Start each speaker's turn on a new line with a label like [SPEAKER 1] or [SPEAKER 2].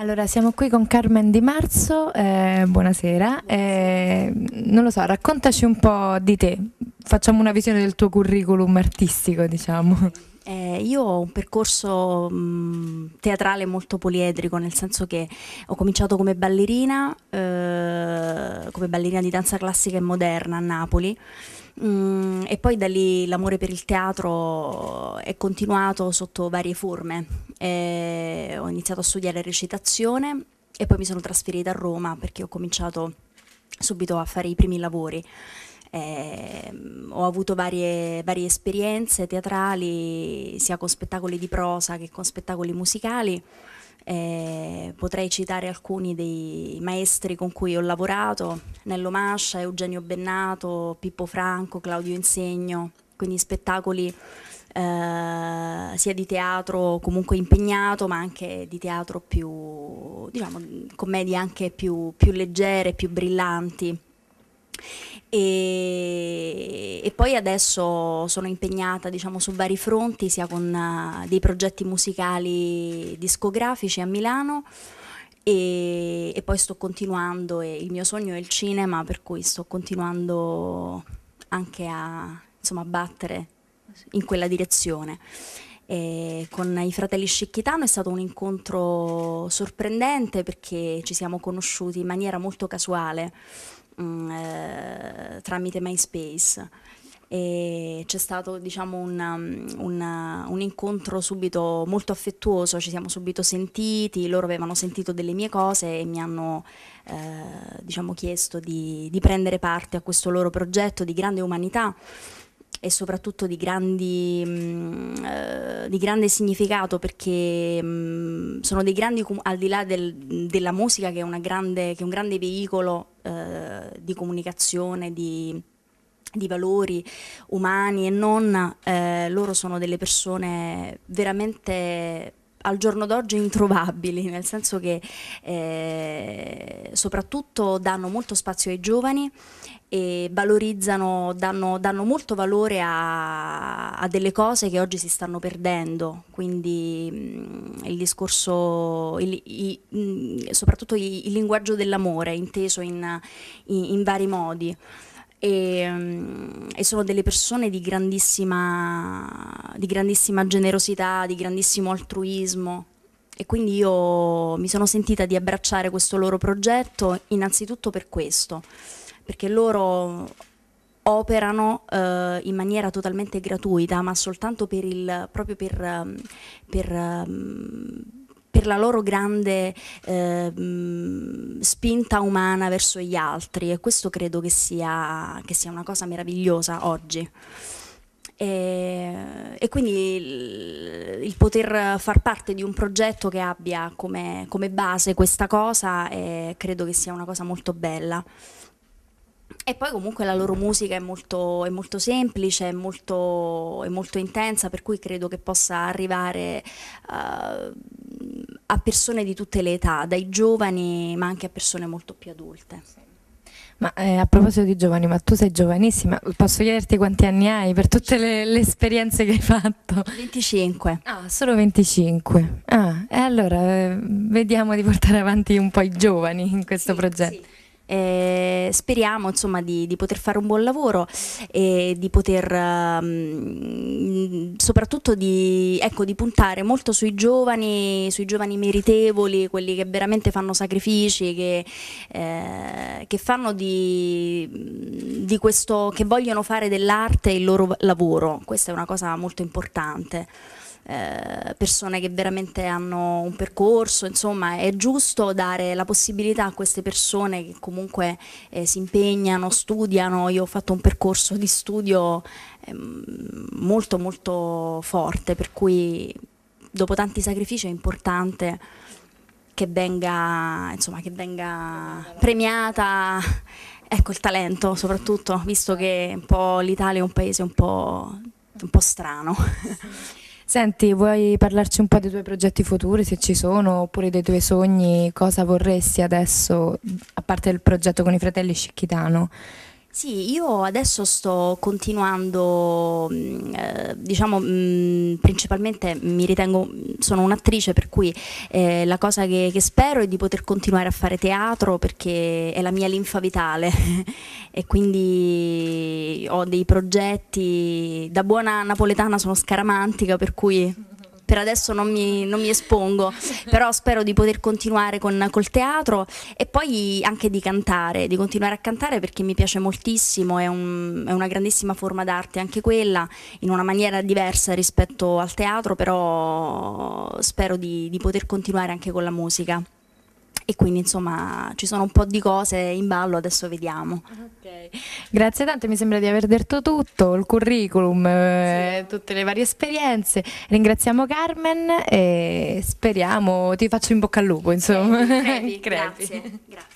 [SPEAKER 1] Allora, siamo qui con Carmen Di Marzo, eh, buonasera. Eh, non lo so, raccontaci un po' di te, facciamo una visione del tuo curriculum artistico, diciamo.
[SPEAKER 2] Eh, io ho un percorso mh, mm, teatrale molto poliedrico, nel senso che ho cominciato come ballerina, eh, come ballerina di danza classica e moderna a Napoli. Mm, e poi da lì l'amore per il teatro è continuato sotto varie forme. E eh, ho iniziato a studiare recitazione e poi mi sono trasferita a Roma perché ho cominciato subito a fare i primi lavori. Eh, ho avuto varie, varie, esperienze teatrali, sia con spettacoli di prosa che con spettacoli musicali. Eh, potrei citare alcuni dei maestri con cui ho lavorato, Nello Mascia, Eugenio Bennato, Pippo Franco, Claudio Insegno, quindi spettacoli eh, sia di teatro comunque impegnato ma anche di teatro più, diciamo, commedie anche più, più leggere, più brillanti. E, e, poi adesso sono impegnata diciamo, su vari fronti, sia con uh, dei progetti musicali discografici a Milano e, e poi sto continuando, e il mio sogno è il cinema, per cui sto continuando anche a insomma, battere in quella direzione. E con i fratelli Scicchitano è stato un incontro sorprendente perché ci siamo conosciuti in maniera molto casuale mh, mm, eh, tramite MySpace. E c'è stato diciamo, un, mm, un, un, incontro subito molto affettuoso, ci siamo subito sentiti, loro avevano sentito delle mie cose e mi hanno eh, diciamo, chiesto di, di prendere parte a questo loro progetto di grande umanità e soprattutto di grandi mh, mm, eh, di grande significato perché mh, mm, sono dei grandi, al di là del, della musica che è, grande, che è, un grande veicolo eh, di comunicazione, di, di valori umani e non, eh, loro sono delle persone veramente al giorno d'oggi introvabili, nel senso che eh, soprattutto danno molto spazio ai giovani e valorizzano, danno, danno molto valore a, a, delle cose che oggi si stanno perdendo, quindi mh, mm, il discorso, il, i, mh, mm, soprattutto il, il linguaggio dell'amore inteso in, in, in vari modi e, mm, e sono delle persone di grandissima, di grandissima generosità, di grandissimo altruismo e quindi io mi sono sentita di abbracciare questo loro progetto innanzitutto per questo, perché loro operano eh, in maniera totalmente gratuita, ma soltanto per il, proprio per, mm, per, mm, per la loro grande eh, spinta umana verso gli altri e questo credo che sia, che sia una cosa meravigliosa oggi. E, e, quindi il, il, poter far parte di un progetto che abbia come, come base questa cosa eh, credo che sia una cosa molto bella. E poi comunque la loro musica è molto, è molto semplice, è molto, è molto, intensa, per cui credo che possa arrivare... Uh, a persone di tutte le età, dai giovani ma anche a persone molto più adulte.
[SPEAKER 1] Ma eh, a proposito di giovani, ma tu sei giovanissima, posso chiederti quanti anni hai per tutte le, le esperienze che hai fatto? 25. Ah, solo 25. Ah, e allora
[SPEAKER 2] eh, vediamo di portare avanti un po' i giovani in questo sì, progetto. Sì. Eh, speriamo insomma, di, di, poter fare un buon lavoro e di poter um, soprattutto di, ecco, di, puntare molto sui giovani, sui giovani meritevoli, quelli che veramente fanno sacrifici, che, eh, che fanno di, di questo, che vogliono fare dell'arte il loro lavoro. Questa è una cosa molto importante. Eh, persone che veramente hanno un percorso, insomma è giusto dare la possibilità a queste persone che comunque eh, si impegnano, studiano, io ho fatto un percorso di studio eh, molto molto forte, per cui dopo tanti sacrifici è importante che venga, insomma, che venga premiata ecco, il talento soprattutto, visto che l'Italia è un paese un po', un po strano.
[SPEAKER 1] Senti, vuoi parlarci un po' dei tuoi progetti futuri, se ci sono, oppure dei tuoi sogni, cosa vorresti adesso, a parte il progetto con i fratelli Scicchitano?
[SPEAKER 2] Sì, io adesso sto continuando, mm, eh, diciamo, mm, principalmente mi ritengo, mm, sono un'attrice per cui eh, la cosa che, che, spero è di poter continuare a fare teatro perché è la mia linfa vitale e quindi ho dei progetti, da buona napoletana sono scaramantica per cui per adesso non mi, non mi, espongo, però spero di poter continuare con, col teatro e poi anche di cantare, di continuare a cantare perché mi piace moltissimo, è, un, è una grandissima forma d'arte anche quella, in una maniera diversa rispetto al teatro, però spero di, di poter continuare anche con la musica e quindi insomma ci sono un po' di cose in ballo, adesso vediamo. Okay.
[SPEAKER 1] Grazie tante, mi sembra di aver detto tutto, il curriculum, eh, tutte le varie esperienze. Ringraziamo Carmen e speriamo ti faccio in bocca al lupo, insomma. Crepi, crepi. Grazie. grazie.